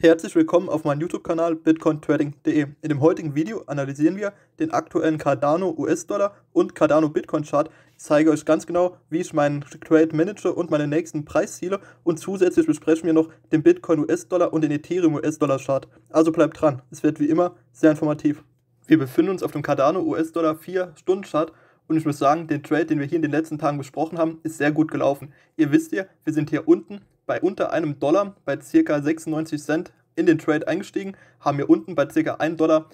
Herzlich willkommen auf meinem YouTube-Kanal bitcointrading.de. In dem heutigen Video analysieren wir den aktuellen Cardano US-Dollar und Cardano Bitcoin-Chart. Ich zeige euch ganz genau, wie ich meinen Trade manage und meine nächsten Preisziele und zusätzlich besprechen wir noch den Bitcoin US-Dollar und den Ethereum US-Dollar-Chart. Also bleibt dran, es wird wie immer sehr informativ. Wir befinden uns auf dem Cardano US-Dollar 4-Stunden-Chart und ich muss sagen, den Trade, den wir hier in den letzten Tagen besprochen haben, ist sehr gut gelaufen. Ihr wisst ja, wir sind hier unten bei unter einem Dollar bei ca. 96 Cent in den Trade eingestiegen, haben wir unten bei ca. 1,22 Dollar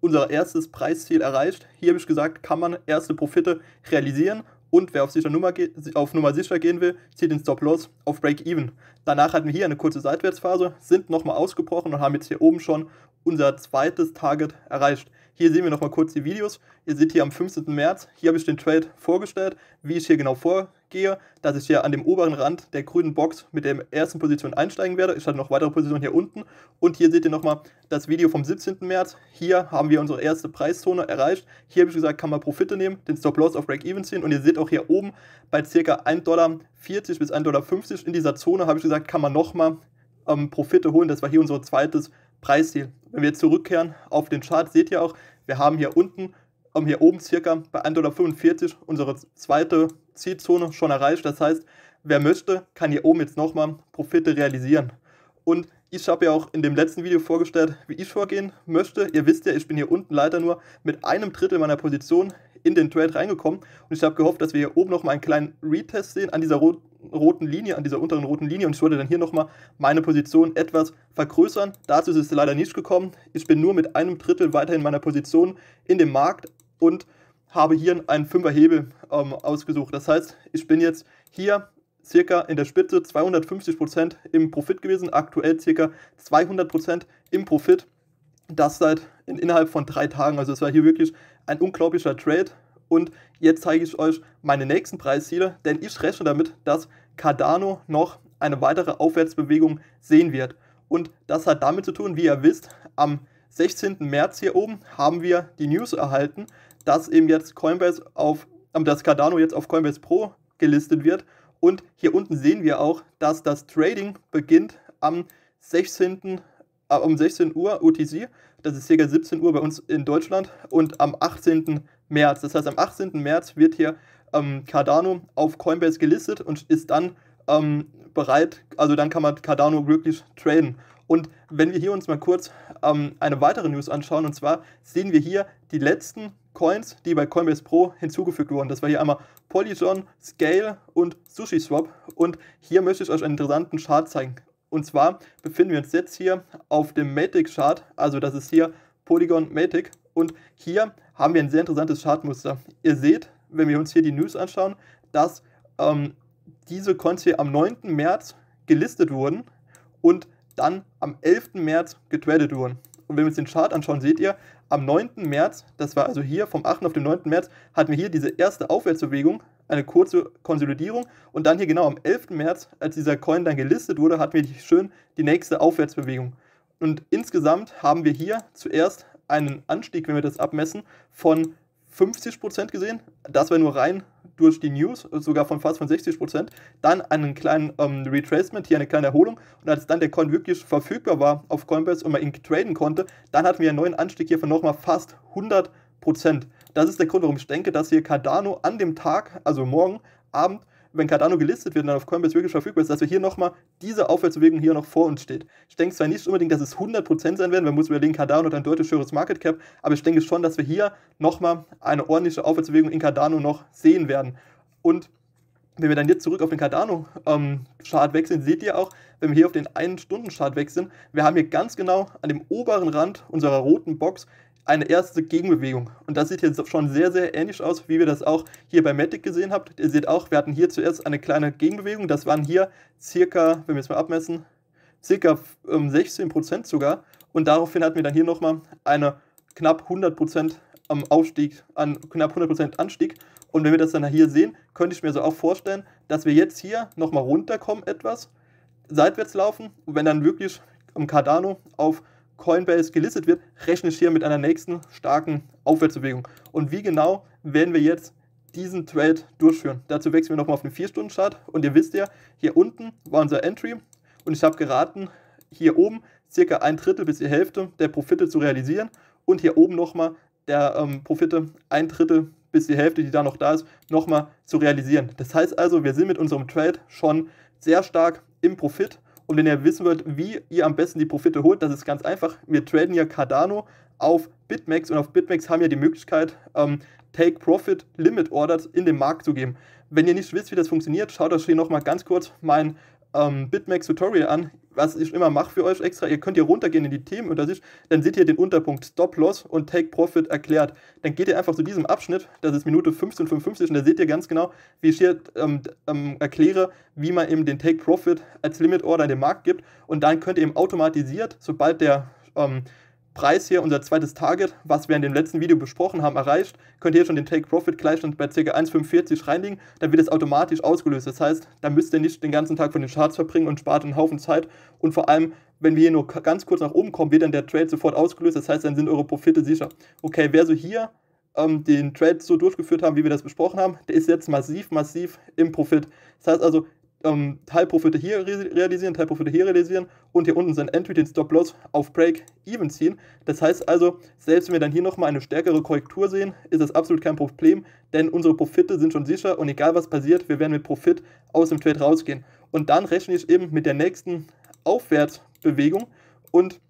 unser erstes Preisziel erreicht. Hier habe ich gesagt, kann man erste Profite realisieren und wer auf, sicher Nummer auf Nummer sicher gehen will, zieht den Stop-Loss auf Break-Even. Danach hatten wir hier eine kurze Seitwärtsphase, sind nochmal ausgebrochen und haben jetzt hier oben schon unser zweites Target erreicht. Hier sehen wir nochmal kurz die Videos. Ihr seht hier am 15. März, hier habe ich den Trade vorgestellt, wie ich hier genau vor, gehe, dass ich hier an dem oberen Rand der grünen Box mit der ersten Position einsteigen werde. Ich hatte noch weitere Positionen hier unten. Und hier seht ihr nochmal das Video vom 17. März. Hier haben wir unsere erste Preiszone erreicht. Hier habe ich gesagt, kann man Profite nehmen, den Stop-Loss auf Break-Even ziehen. Und ihr seht auch hier oben bei ca. 1,40 Dollar bis 1,50 Dollar in dieser Zone, habe ich gesagt, kann man nochmal ähm, Profite holen. Das war hier unser zweites Preisziel. Wenn wir jetzt zurückkehren auf den Chart, seht ihr auch, wir haben hier unten, ähm, hier oben circa bei 1,45 Dollar unsere zweite Zielzone schon erreicht. Das heißt, wer möchte, kann hier oben jetzt nochmal Profite realisieren. Und ich habe ja auch in dem letzten Video vorgestellt, wie ich vorgehen möchte. Ihr wisst ja, ich bin hier unten leider nur mit einem Drittel meiner Position in den Trade reingekommen. Und ich habe gehofft, dass wir hier oben nochmal einen kleinen Retest sehen an dieser roten roten Linie, an dieser unteren roten Linie und ich würde dann hier nochmal meine Position etwas vergrößern. Dazu ist es leider nicht gekommen. Ich bin nur mit einem Drittel weiterhin meiner Position in dem Markt und habe hier einen 5er Hebel ähm, ausgesucht. Das heißt, ich bin jetzt hier circa in der Spitze 250% im Profit gewesen, aktuell circa 200% im Profit. Das seit in, innerhalb von drei Tagen. Also es war hier wirklich ein unglaublicher Trade. Und jetzt zeige ich euch meine nächsten Preisziele, denn ich rechne damit, dass Cardano noch eine weitere Aufwärtsbewegung sehen wird. Und das hat damit zu tun, wie ihr wisst, am 16. März hier oben haben wir die News erhalten, dass eben jetzt Coinbase auf, ähm, dass Cardano jetzt auf Coinbase Pro gelistet wird. Und hier unten sehen wir auch, dass das Trading beginnt am 16. Äh, um 16 Uhr UTC. Das ist ca. 17 Uhr bei uns in Deutschland und am 18. März. Das heißt, am 18. März wird hier ähm, Cardano auf Coinbase gelistet und ist dann ähm, bereit, also dann kann man Cardano glücklich traden. Und wenn wir hier uns mal kurz ähm, eine weitere News anschauen, und zwar sehen wir hier die letzten Coins, die bei Coinbase Pro hinzugefügt wurden. Das war hier einmal Polygon, Scale und SushiSwap. Und hier möchte ich euch einen interessanten Chart zeigen. Und zwar befinden wir uns jetzt hier auf dem Matic Chart. Also das ist hier Polygon Matic. Und hier haben wir ein sehr interessantes Chartmuster. Ihr seht, wenn wir uns hier die News anschauen, dass ähm, diese Coins hier am 9. März gelistet wurden und dann am 11. März getradet wurden und wenn wir uns den Chart anschauen, seht ihr, am 9. März, das war also hier vom 8. auf den 9. März, hatten wir hier diese erste Aufwärtsbewegung, eine kurze Konsolidierung und dann hier genau am 11. März, als dieser Coin dann gelistet wurde, hatten wir schön die nächste Aufwärtsbewegung. Und insgesamt haben wir hier zuerst einen Anstieg, wenn wir das abmessen, von 50% gesehen. Das war nur rein durch die News, äh, sogar von fast von 60 dann einen kleinen ähm, Retracement, hier eine kleine Erholung. Und als dann der Coin wirklich verfügbar war auf Coinbase und man ihn traden konnte, dann hatten wir einen neuen Anstieg hier von nochmal fast 100 Das ist der Grund, warum ich denke, dass hier Cardano an dem Tag, also morgen Abend, wenn Cardano gelistet wird und dann auf Coinbase wirklich verfügbar ist, dass wir hier nochmal diese Aufwärtsbewegung hier noch vor uns steht. Ich denke zwar nicht unbedingt, dass es 100% sein werden, man muss überlegen, Cardano hat ein deutlich höheres Market Cap, aber ich denke schon, dass wir hier nochmal eine ordentliche Aufwärtsbewegung in Cardano noch sehen werden. Und wenn wir dann jetzt zurück auf den Cardano-Chart ähm, wechseln, seht ihr auch, wenn wir hier auf den 1-Stunden-Chart wechseln, wir haben hier ganz genau an dem oberen Rand unserer roten Box eine erste Gegenbewegung. Und das sieht jetzt schon sehr, sehr ähnlich aus, wie wir das auch hier bei Matic gesehen habt. Ihr seht auch, wir hatten hier zuerst eine kleine Gegenbewegung. Das waren hier circa, wenn wir es mal abmessen, circa ähm, 16% sogar. Und daraufhin hatten wir dann hier nochmal eine knapp 100% am Aufstieg, an knapp 100% Anstieg. Und wenn wir das dann hier sehen, könnte ich mir so auch vorstellen, dass wir jetzt hier nochmal runterkommen etwas, seitwärts laufen. Und wenn dann wirklich am Cardano auf Coinbase gelistet wird, rechne ich hier mit einer nächsten starken Aufwärtsbewegung. Und wie genau werden wir jetzt diesen Trade durchführen? Dazu wechseln wir nochmal auf den 4-Stunden-Chart und ihr wisst ja, hier unten war unser Entry und ich habe geraten, hier oben circa ein Drittel bis die Hälfte der Profite zu realisieren und hier oben nochmal der ähm, Profite ein Drittel bis die Hälfte, die da noch da ist, nochmal zu realisieren. Das heißt also, wir sind mit unserem Trade schon sehr stark im Profit und wenn ihr wissen wollt, wie ihr am besten die Profite holt, das ist ganz einfach. Wir traden ja Cardano auf Bitmax und auf Bitmax haben wir die Möglichkeit, ähm, Take Profit Limit Orders in den Markt zu geben. Wenn ihr nicht wisst, wie das funktioniert, schaut euch hier nochmal ganz kurz mein ähm, Bitmax Tutorial an, was ich immer mache für euch extra. Ihr könnt hier runtergehen in die Themen Themenübersicht, dann seht ihr den Unterpunkt Stop Loss und Take Profit erklärt. Dann geht ihr einfach zu diesem Abschnitt, das ist Minute 15,55 und da seht ihr ganz genau, wie ich hier ähm, ähm, erkläre, wie man eben den Take Profit als Limit Order in den Markt gibt und dann könnt ihr eben automatisiert, sobald der ähm, Preis hier, unser zweites Target, was wir in dem letzten Video besprochen haben, erreicht, könnt ihr schon den Take-Profit-Gleichstand bei ca. 1,45 reinlegen, dann wird es automatisch ausgelöst. Das heißt, da müsst ihr nicht den ganzen Tag von den Charts verbringen und spart einen Haufen Zeit. Und vor allem, wenn wir hier nur ganz kurz nach oben kommen, wird dann der Trade sofort ausgelöst. Das heißt, dann sind eure Profite sicher. Okay, wer so hier ähm, den Trade so durchgeführt haben, wie wir das besprochen haben, der ist jetzt massiv, massiv im Profit. Das heißt also, ähm, Teilprofite hier re realisieren, Teilprofite hier realisieren und hier unten sein Entry, den Stop-Loss auf Break Even ziehen. Das heißt also, selbst wenn wir dann hier nochmal eine stärkere Korrektur sehen, ist das absolut kein Problem, denn unsere Profite sind schon sicher und egal was passiert, wir werden mit Profit aus dem Trade rausgehen. Und dann rechne ich eben mit der nächsten Aufwärtsbewegung und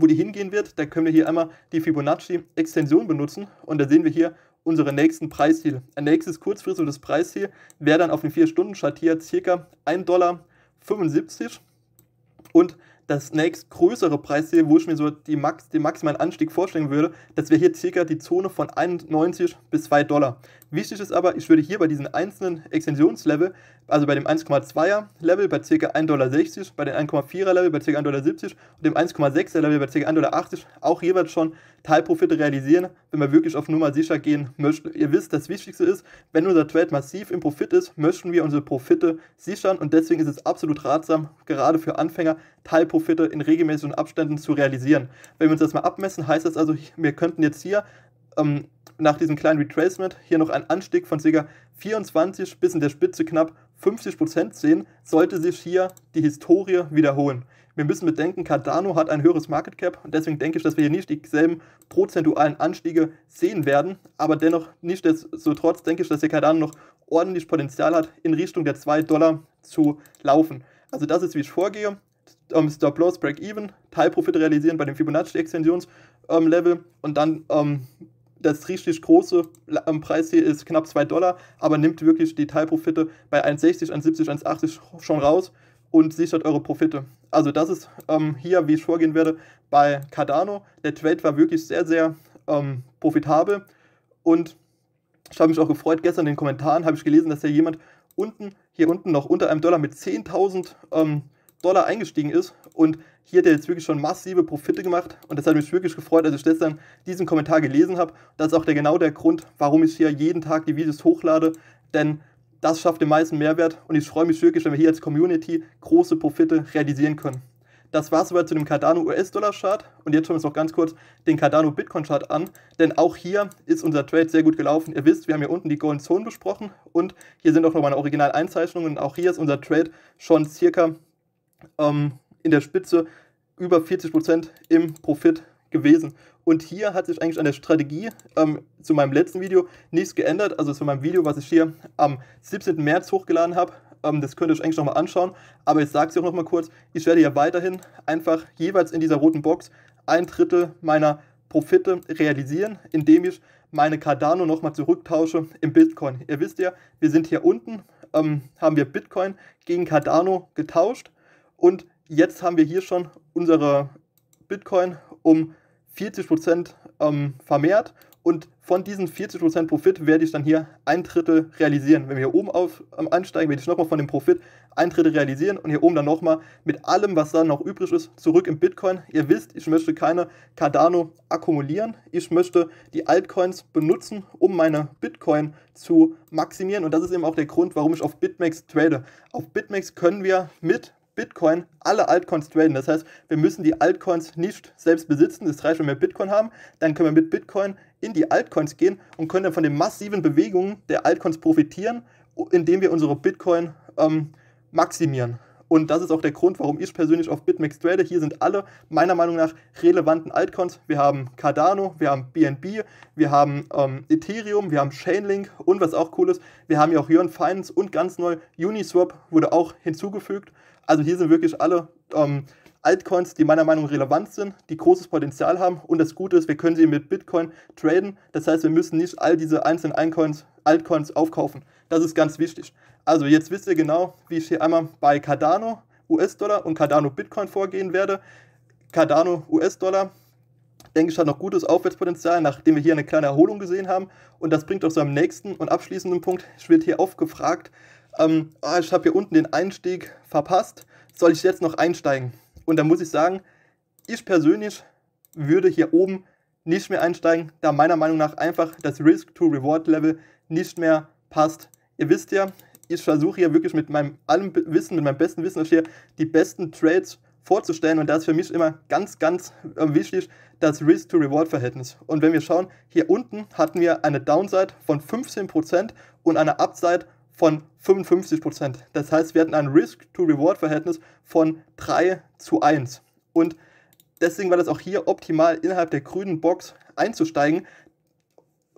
wo die hingehen wird, da können wir hier einmal die Fibonacci-Extension benutzen und da sehen wir hier unsere nächsten Preisziel. Ein nächstes kurzfristiges Preisziel wäre dann auf den 4-Stunden-Chart hier ca. 1,75 Dollar und das nächstgrößere Preisziel, wo ich mir so die Max, den maximalen Anstieg vorstellen würde, das wäre hier circa die Zone von 91 bis 2 Dollar. Wichtig ist aber, ich würde hier bei diesen einzelnen Extensionslevel, also bei dem 1,2er Level bei circa 1,60 Dollar, bei dem 1,4er Level bei circa 1,70 Dollar und dem 1,6er Level bei circa 1,80 Dollar auch jeweils schon Teilprofite realisieren, wenn man wirklich auf Nummer sicher gehen möchte. Ihr wisst, das Wichtigste ist, wenn unser Trade massiv im Profit ist, möchten wir unsere Profite sichern und deswegen ist es absolut ratsam, gerade für Anfänger Teilprofite Profite in regelmäßigen Abständen zu realisieren. Wenn wir uns das mal abmessen, heißt das also, wir könnten jetzt hier ähm, nach diesem kleinen Retracement hier noch einen Anstieg von ca. 24 bis in der Spitze knapp 50% sehen, sollte sich hier die Historie wiederholen. Wir müssen bedenken, Cardano hat ein höheres Market Cap und deswegen denke ich, dass wir hier nicht dieselben prozentualen Anstiege sehen werden, aber dennoch nicht so trotz denke ich, dass hier Cardano noch ordentlich Potenzial hat, in Richtung der 2 Dollar zu laufen. Also das ist, wie ich vorgehe ähm, Stop-Loss, Break-Even, Teilprofit realisieren bei dem Fibonacci-Extensions-Level ähm, und dann ähm, das richtig große ähm, Preisziel ist knapp 2 Dollar, aber nimmt wirklich die Teilprofite bei 1,60, 1,70, 1,80 schon raus und sichert eure Profite. Also das ist ähm, hier, wie ich vorgehen werde bei Cardano. Der Trade war wirklich sehr, sehr ähm, profitabel und ich habe mich auch gefreut, gestern in den Kommentaren habe ich gelesen, dass ja jemand unten, hier unten noch unter einem Dollar mit 10.000 ähm, Dollar eingestiegen ist und hier hat er jetzt wirklich schon massive Profite gemacht und das hat mich wirklich gefreut, als ich gestern diesen Kommentar gelesen habe. Das ist auch der, genau der Grund, warum ich hier jeden Tag die Videos hochlade, denn das schafft den meisten Mehrwert und ich freue mich wirklich, wenn wir hier als Community große Profite realisieren können. Das war es soweit zu dem Cardano US-Dollar-Chart und jetzt schauen wir uns noch ganz kurz den Cardano Bitcoin-Chart an, denn auch hier ist unser Trade sehr gut gelaufen. Ihr wisst, wir haben hier unten die Golden Zone besprochen und hier sind auch noch meine Original-Einzeichnungen. Auch hier ist unser Trade schon circa ähm, in der Spitze über 40% Prozent im Profit gewesen. Und hier hat sich eigentlich an der Strategie ähm, zu meinem letzten Video nichts geändert. Also zu meinem Video, was ich hier am 17. März hochgeladen habe. Ähm, das könnt ihr euch eigentlich nochmal anschauen. Aber ich sage es auch nochmal kurz. Ich werde ja weiterhin einfach jeweils in dieser roten Box ein Drittel meiner Profite realisieren, indem ich meine Cardano nochmal zurücktausche im Bitcoin. Ihr wisst ja, wir sind hier unten, ähm, haben wir Bitcoin gegen Cardano getauscht und jetzt haben wir hier schon unsere Bitcoin um 40% ähm, vermehrt. Und von diesen 40% Profit werde ich dann hier ein Drittel realisieren. Wenn wir hier oben auf, ähm, einsteigen, werde ich nochmal von dem Profit ein Drittel realisieren und hier oben dann nochmal mit allem, was dann noch übrig ist, zurück in Bitcoin. Ihr wisst, ich möchte keine Cardano akkumulieren. Ich möchte die Altcoins benutzen, um meine Bitcoin zu maximieren. Und das ist eben auch der Grund, warum ich auf BitMEX trade. Auf BitMEX können wir mit Bitcoin alle Altcoins traden. Das heißt, wir müssen die Altcoins nicht selbst besitzen. Das reicht, wenn wir Bitcoin haben. Dann können wir mit Bitcoin in die Altcoins gehen und können dann von den massiven Bewegungen der Altcoins profitieren, indem wir unsere Bitcoin ähm, maximieren. Und das ist auch der Grund, warum ich persönlich auf BitMEX trade. Hier sind alle meiner Meinung nach relevanten Altcoins. Wir haben Cardano, wir haben BNB, wir haben ähm, Ethereum, wir haben Chainlink und was auch cool ist, wir haben ja auch Yearn Finance und ganz neu Uniswap wurde auch hinzugefügt. Also hier sind wirklich alle ähm, Altcoins, die meiner Meinung nach relevant sind, die großes Potenzial haben. Und das Gute ist, wir können sie mit Bitcoin traden. Das heißt, wir müssen nicht all diese einzelnen Altcoins, Altcoins aufkaufen. Das ist ganz wichtig. Also jetzt wisst ihr genau, wie ich hier einmal bei Cardano US-Dollar und Cardano Bitcoin vorgehen werde. Cardano US-Dollar, denke ich, hat noch gutes Aufwärtspotenzial, nachdem wir hier eine kleine Erholung gesehen haben. Und das bringt auch zu einem nächsten und abschließenden Punkt. Ich werde hier oft gefragt, ähm, ah, ich habe hier unten den Einstieg verpasst, soll ich jetzt noch einsteigen? Und da muss ich sagen, ich persönlich würde hier oben nicht mehr einsteigen, da meiner Meinung nach einfach das Risk-to-Reward-Level nicht mehr passt ihr wisst ja, ich versuche ja wirklich mit meinem allem Wissen, mit meinem besten Wissen hier die besten Trades vorzustellen. Und da ist für mich immer ganz, ganz ähm, wichtig das Risk-to-Reward-Verhältnis. Und wenn wir schauen, hier unten hatten wir eine Downside von 15% und eine Upside von 55%. Das heißt, wir hatten ein Risk-to-Reward-Verhältnis von 3 zu 1. Und deswegen war das auch hier optimal, innerhalb der grünen Box einzusteigen,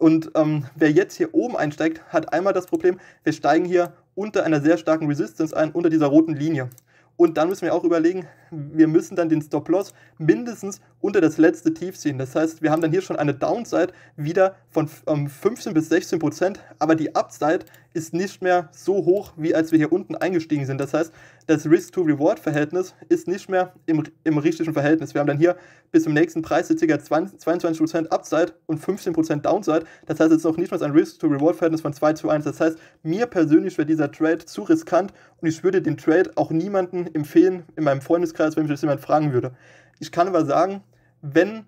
und ähm, wer jetzt hier oben einsteigt, hat einmal das Problem, wir steigen hier unter einer sehr starken Resistance ein, unter dieser roten Linie. Und dann müssen wir auch überlegen, wir müssen dann den Stop-Loss mindestens unter das letzte Tief ziehen. Das heißt, wir haben dann hier schon eine Downside wieder von ähm, 15 bis 16 Prozent, aber die Upside ist nicht mehr so hoch, wie als wir hier unten eingestiegen sind. Das heißt, das Risk-to-Reward-Verhältnis ist nicht mehr im, im richtigen Verhältnis. Wir haben dann hier bis zum nächsten Preis jetzt circa 20, 22% Upside und 15% Downside. Das heißt, es ist noch nicht mal ein Risk-to-Reward-Verhältnis von 2 zu 1. Das heißt, mir persönlich wäre dieser Trade zu riskant und ich würde den Trade auch niemandem empfehlen in meinem Freundeskreis schlechter, als wenn mich das jemand fragen würde. Ich kann aber sagen, wenn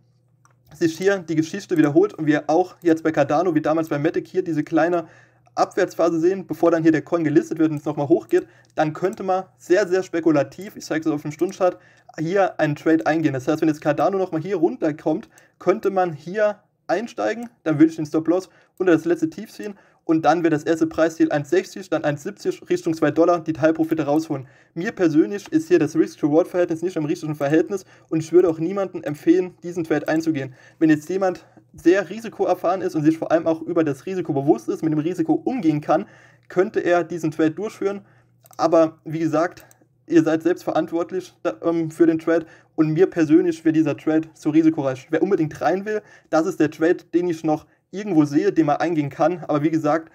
sich hier die Geschichte wiederholt und wir auch jetzt bei Cardano, wie damals bei Matic, hier diese kleine Abwärtsphase sehen, bevor dann hier der Coin gelistet wird und es nochmal hochgeht, dann könnte man sehr, sehr spekulativ, ich zeige es auf dem Stundenchart, hier einen Trade eingehen. Das heißt, wenn jetzt Cardano nochmal hier runterkommt, könnte man hier einsteigen, dann würde ich den Stop-Loss unter das letzte Tief ziehen und dann wird das erste Preisziel 1,60, dann 1,70 Richtung 2 Dollar, die Teilprofite rausholen. Mir persönlich ist hier das Risk-Reward-Verhältnis nicht im richtigen Verhältnis und ich würde auch niemandem empfehlen, diesen Trade einzugehen. Wenn jetzt jemand sehr risikoerfahren ist und sich vor allem auch über das Risiko bewusst ist, mit dem Risiko umgehen kann, könnte er diesen Trade durchführen. Aber wie gesagt, ihr seid selbst verantwortlich ähm, für den Trade und mir persönlich wäre dieser Trade zu risikoreich. Wer unbedingt rein will, das ist der Trade, den ich noch irgendwo sehe, den man eingehen kann. Aber wie gesagt,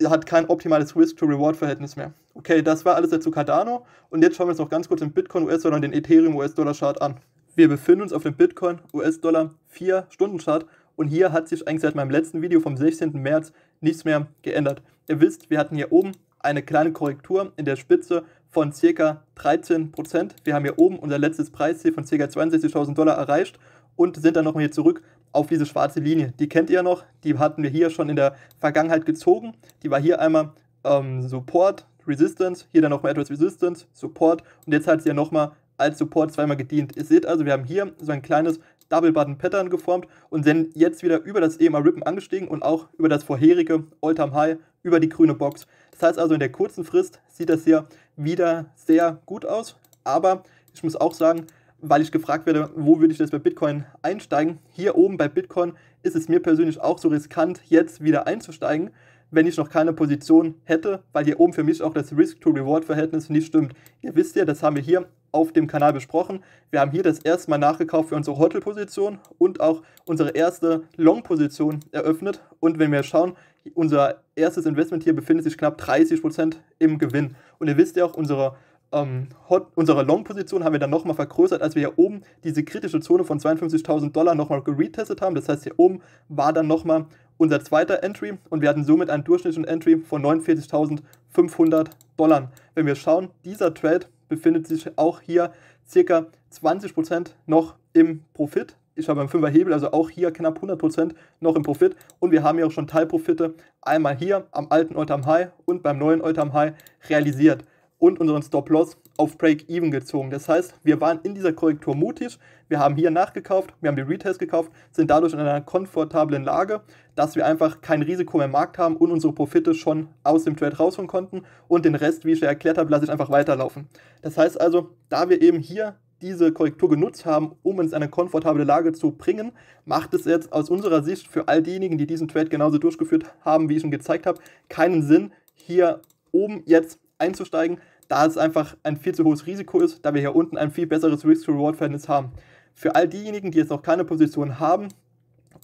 er hat kein optimales Risk-to-Reward-Verhältnis mehr. Okay, das war alles jetzt zu Cardano. Und jetzt schauen wir uns noch ganz kurz den Bitcoin-US-Dollar und den Ethereum-US-Dollar-Chart an. Wir befinden uns auf dem Bitcoin-US-Dollar 4-Stunden-Chart und hier hat sich eigentlich seit meinem letzten Video vom 16. März nichts mehr geändert. Ihr wisst, wir hatten hier oben eine kleine Korrektur in der Spitze von ca. 13%. Wir haben hier oben unser letztes Preisziel von ca. 62.000 Dollar erreicht und sind dann nochmal hier zurück auf diese schwarze Linie. Die kennt ihr noch, die hatten wir hier schon in der Vergangenheit gezogen. Die war hier einmal ähm, Support, Resistance, hier dann nochmal etwas Resistance, Support und jetzt hat sie ja nochmal als Support zweimal gedient. Ihr seht also, wir haben hier so ein kleines Double Button Pattern geformt und sind jetzt wieder über das EMA Rippen angestiegen und auch über das vorherige Time High über die grüne Box. Das heißt also, in der kurzen Frist sieht das hier wieder sehr gut aus, aber ich muss auch sagen, weil ich gefragt werde, wo würde ich jetzt bei Bitcoin einsteigen. Hier oben bei Bitcoin ist es mir persönlich auch so riskant, jetzt wieder einzusteigen, wenn ich noch keine Position hätte, weil hier oben für mich auch das Risk-to-Reward-Verhältnis nicht stimmt. Ihr wisst ja, das haben wir hier auf dem Kanal besprochen. Wir haben hier das erste Mal nachgekauft für unsere Hotel-Position und auch unsere erste Long-Position eröffnet. Und wenn wir schauen, unser erstes Investment hier befindet sich knapp 30% im Gewinn. Und ihr wisst ja auch, unsere ähm, Hot, unsere Long-Position haben wir dann nochmal vergrößert, als wir hier oben diese kritische Zone von 52.000 Dollar nochmal geretestet haben. Das heißt, hier oben war dann nochmal unser zweiter Entry und wir hatten somit einen durchschnittlichen Entry von 49.500 Dollar. Wenn wir schauen, dieser Trade befindet sich auch hier circa 20% noch im Profit. Ich habe einen 5er Hebel, also auch hier knapp 100% noch im Profit. Und wir haben hier auch schon Teilprofite einmal hier am alten All-Time High und beim neuen All-Time High realisiert und unseren Stop-Loss auf Break-Even gezogen. Das heißt, wir waren in dieser Korrektur mutig, wir haben hier nachgekauft, wir haben die Retest gekauft, sind dadurch in einer komfortablen Lage, dass wir einfach kein Risiko mehr im Markt haben und unsere Profite schon aus dem Trade rausholen konnten und den Rest, wie ich ja erklärt habe, lasse ich einfach weiterlaufen. Das heißt also, da wir eben hier diese Korrektur genutzt haben, um uns in eine komfortable Lage zu bringen, macht es jetzt aus unserer Sicht für all diejenigen, die diesen Trade genauso durchgeführt haben, wie ich schon gezeigt habe, keinen Sinn, hier oben jetzt einzusteigen, da es einfach ein viel zu hohes Risiko ist, da wir hier unten ein viel besseres Risk-Reward-Verhältnis haben. Für all diejenigen, die jetzt noch keine Position haben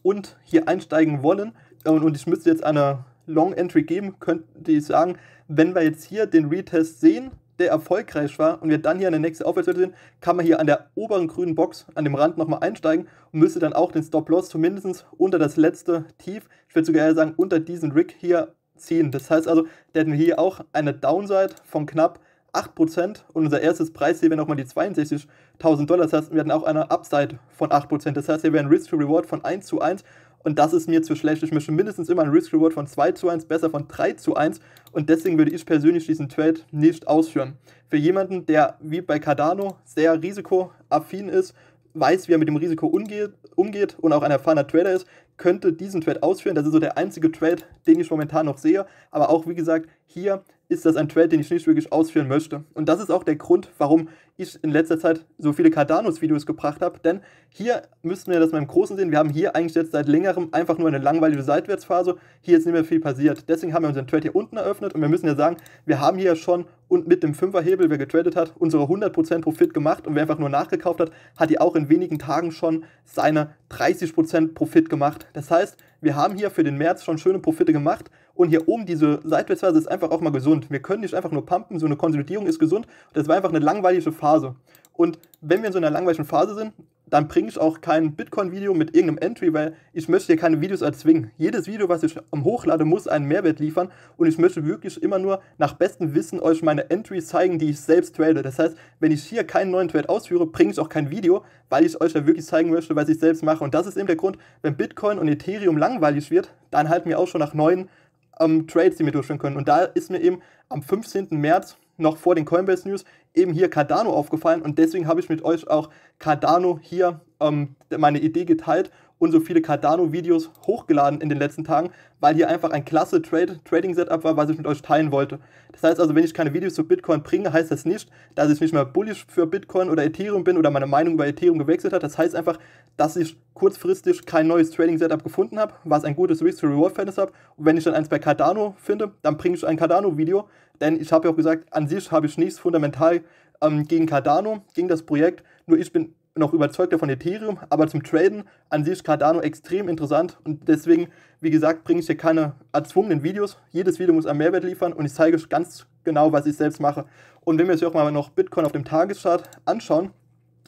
und hier einsteigen wollen, äh, und ich müsste jetzt eine Long-Entry geben, könnte ich sagen, wenn wir jetzt hier den Retest sehen, der erfolgreich war und wir dann hier an der nächsten Aufwärtshöhe sind, kann man hier an der oberen grünen Box an dem Rand nochmal einsteigen und müsste dann auch den Stop-Loss zumindest unter das letzte Tief, ich würde sogar eher sagen, unter diesen Rig hier ziehen. Das heißt also, da hätten hier auch eine Downside von knapp 8% und unser erstes Preis hier wäre nochmal die 62.000 Dollar. Das heißt, wir hätten auch eine Upside von 8%. Das heißt, hier wäre ein Risk to Reward von 1 zu 1 und das ist mir zu schlecht. Ich möchte mindestens immer ein Risk Reward von 2 zu 1, besser von 3 zu 1 und deswegen würde ich persönlich diesen Trade nicht ausführen. Für jemanden, der wie bei Cardano sehr risikoaffin ist weiß, wie er mit dem Risiko umgeht, umgeht und auch ein erfahrener Trader ist, könnte diesen Trade ausführen. Das ist so der einzige Trade, den ich momentan noch sehe. Aber auch, wie gesagt, hier ist das ein Trade, den ich nicht wirklich ausführen möchte. Und das ist auch der Grund, warum ich in letzter Zeit so viele Cardanos-Videos gebracht habe. Denn hier müssten wir das mal im Großen sehen. Wir haben hier eigentlich jetzt seit längerem einfach nur eine langweilige Seitwärtsphase. Hier ist nicht mehr viel passiert. Deswegen haben wir unseren Trade hier unten eröffnet. Und wir müssen ja sagen, wir haben hier schon und mit dem Fünferhebel, wer getradet hat, unsere 100% Profit gemacht. Und wer einfach nur nachgekauft hat, hat hier auch in wenigen Tagen schon seine 30% Profit gemacht. Das heißt, wir haben hier für den März schon schöne Profite gemacht und hier oben diese Seitwärtsphase ist einfach auch mal gesund. Wir können nicht einfach nur pumpen, so eine Konsolidierung ist gesund. Das war einfach eine langweilige Phase. Und wenn wir in so einer langweiligen Phase sind, dann bringe ich auch kein Bitcoin-Video mit irgendeinem Entry, weil ich möchte hier keine Videos erzwingen. Jedes Video, was ich Hochlade, muss einen Mehrwert liefern und ich möchte wirklich immer nur nach bestem Wissen euch meine Entries zeigen, die ich selbst trade. Das heißt, wenn ich hier keinen neuen Trade ausführe, bringe ich auch kein Video, weil ich euch ja wirklich zeigen möchte, was ich selbst mache. Und das ist eben der Grund, wenn Bitcoin und Ethereum langweilig wird, dann halten wir auch schon nach neuen ähm, Trades, die wir durchführen können. Und da ist mir eben am 15. März noch vor den Coinbase News eben hier Cardano aufgefallen und deswegen habe ich mit euch auch Cardano hier ähm, meine Idee geteilt und so viele Cardano-Videos hochgeladen in den letzten Tagen, weil hier einfach ein klasse Trade, Trading-Setup war, was ich mit euch teilen wollte. Das heißt also, wenn ich keine Videos zu Bitcoin bringe, heißt das nicht, dass ich nicht mehr bullish für Bitcoin oder Ethereum bin oder meine Meinung über Ethereum gewechselt hat. Das heißt einfach, dass ich kurzfristig kein neues Trading-Setup gefunden habe, was ein gutes risk to reward fitness habe. Und wenn ich dann eins bei Cardano finde, dann bringe ich ein Cardano-Video, denn ich habe ja auch gesagt, an sich habe ich nichts fundamental ähm, gegen Cardano, gegen das Projekt, nur ich bin noch überzeugter von Ethereum, aber zum Traden an sich ist Cardano extrem interessant und deswegen, wie gesagt, bringe ich hier keine erzwungenen Videos. Jedes Video muss einen Mehrwert liefern und ich zeige euch ganz genau, was ich selbst mache. Und wenn wir uns auch mal noch Bitcoin auf dem Tageschart anschauen,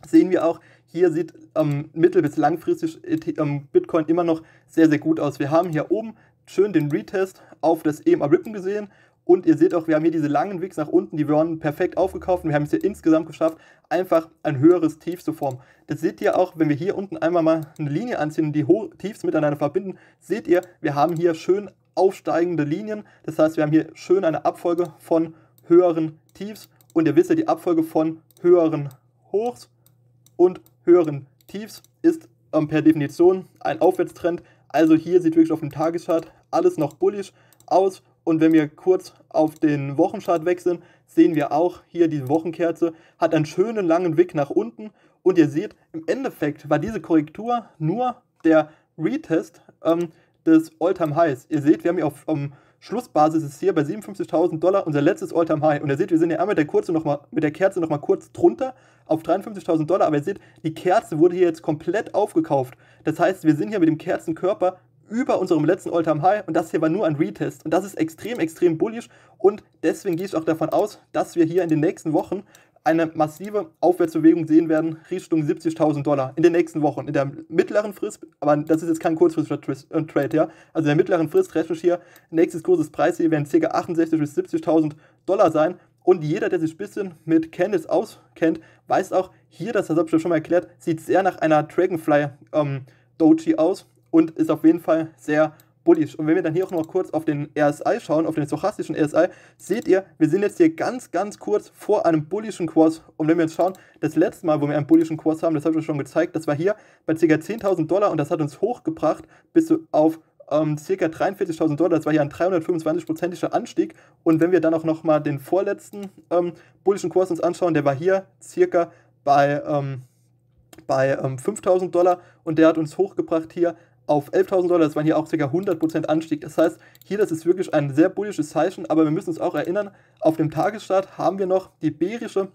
sehen wir auch, hier sieht ähm, mittel- bis langfristig ähm, Bitcoin immer noch sehr, sehr gut aus. Wir haben hier oben schön den Retest auf das EMA Rippen gesehen und ihr seht auch, wir haben hier diese langen Wicks nach unten, die waren perfekt aufgekauft wir haben es hier insgesamt geschafft, einfach ein höheres Tief zu formen. Das seht ihr auch, wenn wir hier unten einmal mal eine Linie anziehen und die Ho Tiefs miteinander verbinden, seht ihr, wir haben hier schön aufsteigende Linien. Das heißt, wir haben hier schön eine Abfolge von höheren Tiefs und ihr wisst ja, die Abfolge von höheren Hochs und höheren Tiefs ist ähm, per Definition ein Aufwärtstrend. Also hier sieht wirklich auf dem Tageschart alles noch bullisch aus und wenn wir kurz auf den Wochenchart wechseln, sehen wir auch hier die Wochenkerze hat einen schönen langen Weg nach unten. Und ihr seht, im Endeffekt war diese Korrektur nur der Retest ähm, des Alltime highs Ihr seht, wir haben hier auf um, Schlussbasis ist hier bei 57.000 Dollar unser letztes Alltime high Und ihr seht, wir sind ja mit der, Kurze noch mal, mit der Kerze nochmal kurz drunter auf 53.000 Dollar. Aber ihr seht, die Kerze wurde hier jetzt komplett aufgekauft. Das heißt, wir sind hier mit dem Kerzenkörper über unserem letzten all time High und das hier war nur ein Retest. Und das ist extrem, extrem bullisch und deswegen gehe ich auch davon aus, dass wir hier in den nächsten Wochen eine massive Aufwärtsbewegung sehen werden, Richtung 70.000 Dollar in den nächsten Wochen. In der mittleren Frist, aber das ist jetzt kein kurzfristiger äh, Trade, ja. Also in der mittleren Frist rechne ich hier, nächstes großes Preis hier werden ca. 68.000 bis 70.000 Dollar sein. Und jeder, der sich ein bisschen mit Candice auskennt, weiß auch, hier, das habe ich schon mal erklärt, sieht sehr nach einer Dragonfly ähm, Doji aus und ist auf jeden Fall sehr bullish. Und wenn wir dann hier auch noch kurz auf den RSI schauen, auf den stochastischen RSI, seht ihr, wir sind jetzt hier ganz, ganz kurz vor einem bullischen Kurs. Und wenn wir jetzt schauen, das letzte Mal, wo wir einen bullischen Kurs haben, das habe ich euch schon gezeigt, das war hier bei ca. 10.000 Dollar und das hat uns hochgebracht bis auf ähm, ca. 43.000 Dollar. Das war hier ein 325-prozentiger Anstieg. Und wenn wir dann auch nochmal den vorletzten ähm, bullischen Kurs uns anschauen, der war hier ca. bei... Ähm, bei ähm, 5000 Dollar und der hat uns hochgebracht hier auf 11.000 Dollar, das waren hier auch ca. 100% Anstieg. Das heißt, hier, das ist wirklich ein sehr bullisches Zeichen, aber wir müssen uns auch erinnern, auf dem Tagesstart haben wir noch die bärische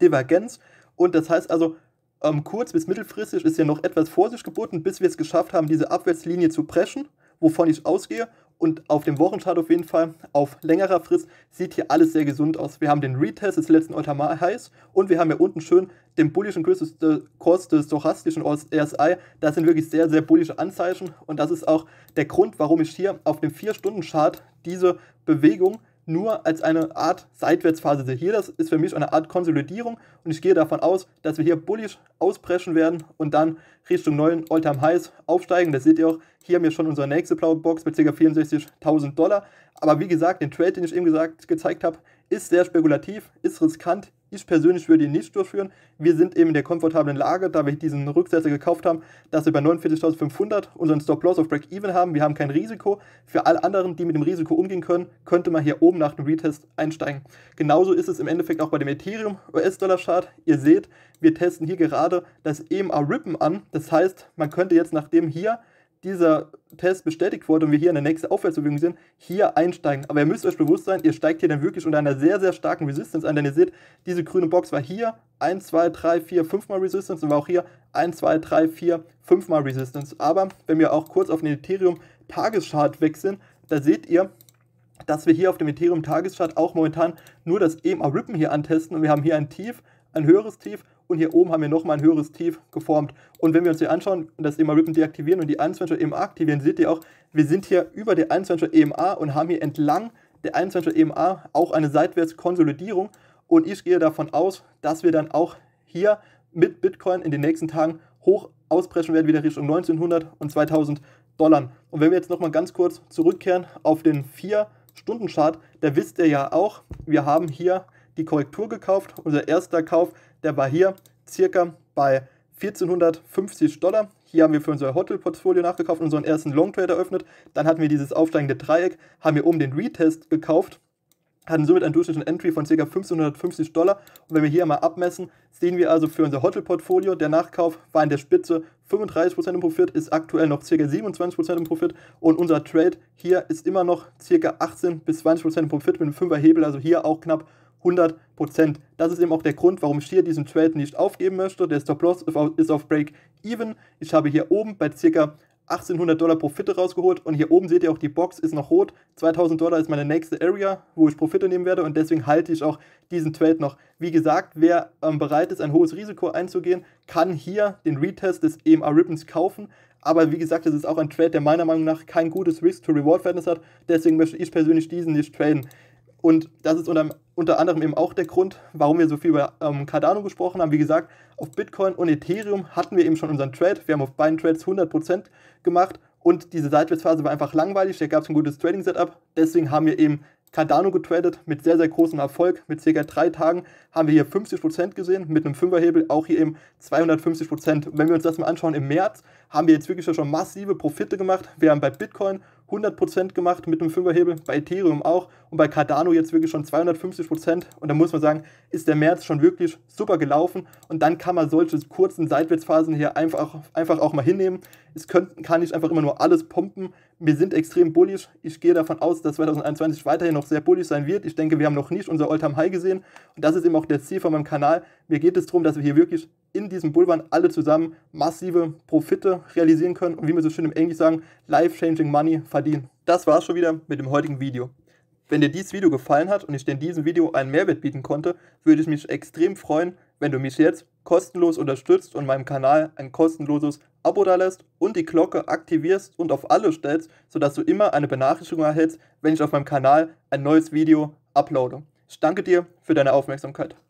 Divergenz und das heißt also, ähm, kurz- bis mittelfristig ist ja noch etwas vor sich geboten, bis wir es geschafft haben, diese Abwärtslinie zu brechen, wovon ich ausgehe und auf dem Wochenchart auf jeden Fall, auf längerer Frist, sieht hier alles sehr gesund aus. Wir haben den Retest des letzten All-Time Highs und wir haben hier unten schön den bullischen Kurs des äh, stochastischen RSI. Das sind wirklich sehr, sehr bullische Anzeichen und das ist auch der Grund, warum ich hier auf dem 4-Stunden-Chart diese Bewegung nur als eine Art Seitwärtsphase sehe. Hier das ist für mich eine Art Konsolidierung und ich gehe davon aus, dass wir hier bullisch ausbrechen werden und dann Richtung neuen Alltime Highs aufsteigen. Das seht ihr auch. Hier haben wir schon unsere nächste blaue Box mit ca. 64.000 Dollar. Aber wie gesagt, den Trade, den ich eben gesagt, gezeigt habe, ist sehr spekulativ, ist riskant. Ich persönlich würde ihn nicht durchführen. Wir sind eben in der komfortablen Lage, da wir diesen Rücksetzer gekauft haben, dass wir bei 49.500 unseren Stop-Loss auf Break-Even haben. Wir haben kein Risiko. Für alle anderen, die mit dem Risiko umgehen können, könnte man hier oben nach dem Retest einsteigen. Genauso ist es im Endeffekt auch bei dem Ethereum US-Dollar-Chart. Ihr seht, wir testen hier gerade das EMA-Rippen an. Das heißt, man könnte jetzt nachdem hier dieser Test bestätigt wurde und wir hier in der nächsten Aufwärtsbewegung sind, hier einsteigen. Aber ihr müsst euch bewusst sein, ihr steigt hier dann wirklich unter einer sehr, sehr starken Resistance ein, denn ihr seht, diese grüne Box war hier 1, 2, 3, 4, 5 mal Resistance und war auch hier 1, 2, 3, 4, 5 mal Resistance. Aber wenn wir auch kurz auf den Ethereum Tageschart wechseln, da seht ihr, dass wir hier auf dem Ethereum Tageschart auch momentan nur das EMA Rippen hier antesten und wir haben hier ein Tief, ein höheres Tief und hier oben haben wir nochmal ein höheres Tief geformt. Und wenn wir uns hier anschauen und das EMA Rippen deaktivieren und die 21 EMA aktivieren, seht ihr auch, wir sind hier über der 21 EMA und haben hier entlang der 21 EMA auch eine Seitwärtskonsolidierung. Und ich gehe davon aus, dass wir dann auch hier mit Bitcoin in den nächsten Tagen hoch ausbrechen werden, wieder Richtung 1900 und 2000 Dollar. Und wenn wir jetzt nochmal ganz kurz zurückkehren auf den 4-Stunden-Chart, da wisst ihr ja auch, wir haben hier die Korrektur gekauft. Unser erster Kauf, der war hier circa bei 1450 Dollar. Hier haben wir für unser Hotel-Portfolio nachgekauft, unseren ersten Long Trade eröffnet. Dann hatten wir dieses aufsteigende Dreieck, haben hier oben den Retest gekauft, hatten somit einen durchschnittlichen Entry von ca. 1550 Dollar. Und wenn wir hier mal abmessen, sehen wir also für unser Hotel-Portfolio, der Nachkauf war in der Spitze 35% im Profit, ist aktuell noch ca. 27% im Profit und unser Trade hier ist immer noch ca. 18 bis 20% im Profit mit einem 5er Hebel, also hier auch knapp 100 Prozent. Das ist eben auch der Grund, warum ich hier diesen Trade nicht aufgeben möchte. Der Stop-Loss ist auf Break-Even. Ich habe hier oben bei ca. 1800 Dollar Profite rausgeholt und hier oben seht ihr auch, die Box ist noch rot. 2000 Dollar ist meine nächste Area, wo ich Profite nehmen werde und deswegen halte ich auch diesen Trade noch. Wie gesagt, wer ähm, bereit ist, ein hohes Risiko einzugehen, kann hier den Retest des EMA Ribbons kaufen. Aber wie gesagt, es ist auch ein Trade, der meiner Meinung nach kein gutes Risk-to-Reward-Verhältnis hat. Deswegen möchte ich persönlich diesen nicht traden. Und das ist unter, unter anderem eben auch der Grund, warum wir so viel über ähm, Cardano gesprochen haben. Wie gesagt, auf Bitcoin und Ethereum hatten wir eben schon unseren Trade. Wir haben auf beiden Trades 100% gemacht und diese Seitwärtsphase war einfach langweilig. Da gab es ein gutes Trading-Setup. Deswegen haben wir eben Cardano getradet mit sehr, sehr großem Erfolg. Mit circa drei Tagen haben wir hier 50% gesehen, mit einem Fünferhebel auch hier eben 250%. Wenn wir uns das mal anschauen, im März haben wir jetzt wirklich schon massive Profite gemacht. Wir haben bei Bitcoin 100% gemacht mit einem Fünferhebel, bei Ethereum auch und bei Cardano jetzt wirklich schon 250% und da muss man sagen, ist der März schon wirklich super gelaufen und dann kann man solche kurzen Seitwärtsphasen hier einfach, einfach auch mal hinnehmen. Es könnt, kann nicht einfach immer nur alles pumpen. Wir sind extrem bullish. Ich gehe davon aus, dass 2021 weiterhin noch sehr bullish sein wird. Ich denke, wir haben noch nicht unser Alltime High gesehen und das ist eben auch der Ziel von meinem Kanal. Mir geht es darum, dass wir hier wirklich in diesem Bullrun alle zusammen massive Profite realisieren können und wie wir so schön im Englisch sagen, life-changing money verdienen. Das war's schon wieder mit dem heutigen Video. Wenn dir dieses Video gefallen hat und ich dir in diesem Video einen Mehrwert bieten konnte, würde ich mich extrem freuen, wenn du mich jetzt kostenlos unterstützt und meinem Kanal ein kostenloses Abo dalässt und die Glocke aktivierst und auf alle stellst, sodass du immer eine Benachrichtigung erhältst, wenn ich auf meinem Kanal ein neues Video uploade. Ich danke dir für deine Aufmerksamkeit.